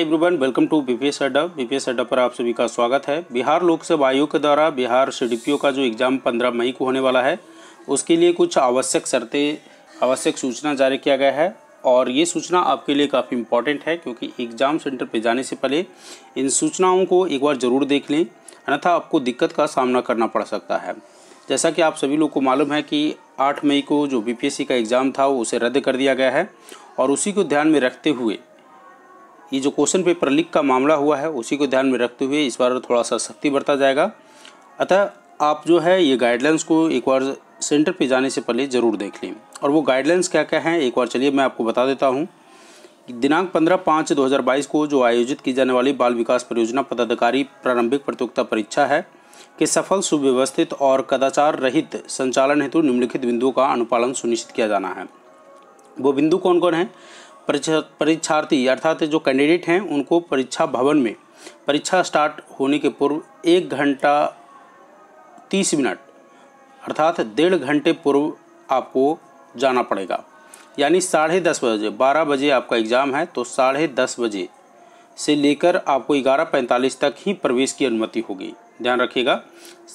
everyone welcome to BPS Adda BPS Adda पर आप सभी का स्वागत है बिहार लोक सेवा आयोग के द्वारा बिहार सीडीपीओ का जो एग्ज़ाम 15 मई को होने वाला है उसके लिए कुछ आवश्यक शर्तें आवश्यक सूचना जारी किया गया है और ये सूचना आपके लिए काफ़ी इंपॉर्टेंट है क्योंकि एग्ज़ाम सेंटर पर जाने से पहले इन सूचनाओं को एक बार ज़रूर देख लें अन्यथा आपको दिक्कत का सामना करना पड़ सकता है जैसा कि आप सभी लोग को मालूम है कि आठ मई को जो बी का एग्ज़ाम था उसे रद्द कर दिया गया है और उसी को ध्यान में रखते हुए ये जो क्वेश्चन पेपर लीक का मामला हुआ है उसी को ध्यान में रखते हुए इस बार थोड़ा सा सख्ती बरता जाएगा अतः आप जो है ये गाइडलाइंस को एक बार सेंटर पे जाने से पहले ज़रूर देख लें और वो गाइडलाइंस क्या क्या हैं एक बार चलिए मैं आपको बता देता हूँ दिनांक पंद्रह पाँच दो को जो आयोजित की जाने वाली बाल विकास परियोजना पदाधिकारी प्रारंभिक प्रतियोगिता परीक्षा है के सफल सुव्यवस्थित और कदाचार रहित संचालन हेतु निम्नलिखित बिंदुओं का अनुपालन सुनिश्चित किया जाना है वो बिंदु कौन कौन हैं परीक्षा परीक्षार्थी अर्थात जो कैंडिडेट हैं उनको परीक्षा भवन में परीक्षा स्टार्ट होने के पूर्व एक घंटा तीस मिनट अर्थात डेढ़ घंटे पूर्व आपको जाना पड़ेगा यानी साढ़े दस बजे बारह बजे आपका एग्ज़ाम है तो साढ़े दस बजे से लेकर आपको ग्यारह पैंतालीस तक ही प्रवेश की अनुमति होगी ध्यान रखिएगा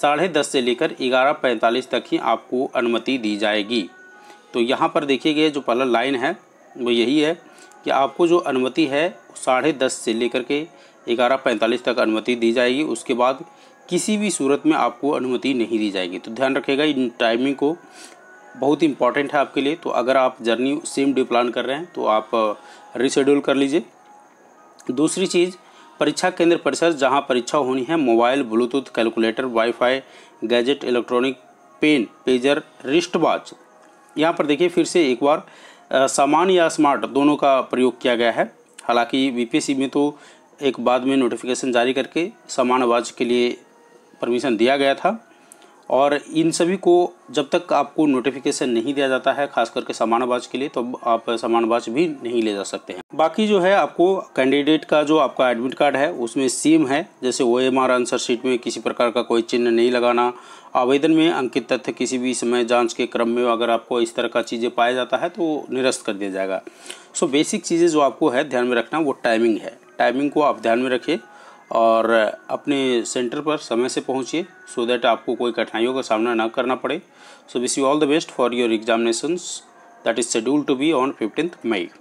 साढ़े दस से लेकर ग्यारह पैंतालीस तक ही आपको अनुमति दी जाएगी तो यहाँ पर देखिए जो पहला लाइन है वो यही है कि आपको जो अनुमति है साढ़े दस से लेकर के ग्यारह पैंतालीस तक अनुमति दी जाएगी उसके बाद किसी भी सूरत में आपको अनुमति नहीं दी जाएगी तो ध्यान रखिएगा इन टाइमिंग को बहुत इंपॉर्टेंट है आपके लिए तो अगर आप जर्नी सेम डे प्लान कर रहे हैं तो आप रिशेड्यूल कर लीजिए दूसरी चीज़ परीक्षा केंद्र परिसर जहां परीक्षा होनी है mobile bluetooth calculator WiFi gadget electronic pen pager wrist watch यहाँ पर देखिए फिर से एक बार सामान या स्मार्ट दोनों का प्रयोग किया गया है हालांकि बीपीएससी में तो एक बाद में नोटिफिकेशन जारी करके सामान आवाज के लिए परमिशन दिया गया था और इन सभी को जब तक आपको नोटिफिकेशन नहीं दिया जाता है खास करके सामान बाज के लिए तो आप सामान बाज भी नहीं ले जा सकते हैं बाकी जो है आपको कैंडिडेट का जो आपका एडमिट कार्ड है उसमें सेम है जैसे O M R answer sheet में किसी प्रकार का कोई चिन्ह नहीं लगाना आवेदन में अंकित तथ्य किसी भी समय जांच के क्रम में अगर आपको इस तरह का चीज़ें पाया जाता है तो निरस्त कर दिया जाएगा सो बेसिक चीज़ें जो आपको है ध्यान में रखना वो टाइमिंग है टाइमिंग को आप ध्यान में रखिए और अपने सेंटर पर समय से पहुँचिए सो दैट आपको कोई कठिनाइयों का सामना ना करना पड़े so wish you all the best for your examinations that is schedule to be on fifteenth May